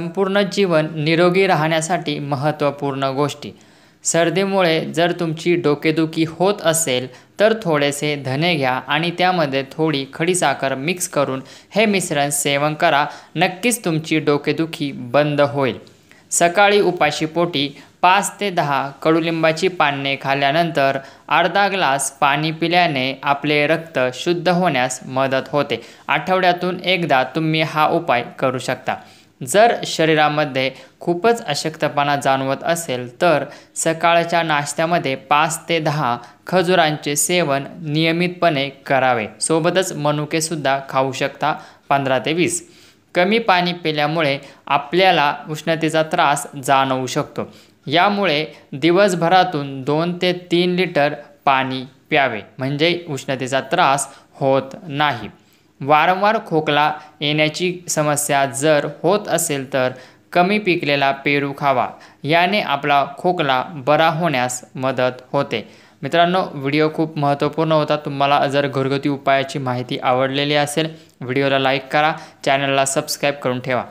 संपूर्ण जीवन निरोगी राहण्यासाठी महत्त्वपूर्ण गोष्टी सर्दीमुळे जर तुमची डोकेदुखी होत असेल तर थोडेसे धने घ्या आणि त्यामध्ये थोडी खडीसाखर मिक्स करून हे मिश्रण सेवन करा नक्कीच तुमची डोकेदुखी बंद होईल सकाळी उपाशीपोटी पाच ते दहा कडुलिंबाची पाने खाल्यानंतर अर्धा ग्लास पाणी पिल्याने आपले रक्त शुद्ध होण्यास मदत होते आठवड्यातून एकदा तुम्ही हा उपाय करू शकता जर शरीरामध्ये खूपच अशक्तपणा जाणवत असेल तर सकाळच्या नाश्त्यामध्ये पाच ते दहा खजुरांचे सेवन नियमितपणे करावे सोबतच मनुकेसुद्धा खाऊ शकता पंधरा ते वीस कमी पाणी पिल्यामुळे आपल्याला उष्णतेचा त्रास जाणवू शकतो यामुळे दिवसभरातून दोन ते तीन लिटर पाणी प्यावे म्हणजे उष्णतेचा त्रास होत नाही वारंवार खोकला येण्याची समस्या जर होत असेल तर कमी पिकलेला पेरू खावा याने आपला खोकला बरा होण्यास मदत होते मित्रांनो व्हिडिओ खूप महत्त्वपूर्ण होता तुम्हाला जर घरगुती उपायाची माहिती आवडलेली असेल व्हिडिओला लाईक करा चॅनलला सबस्क्राईब करून ठेवा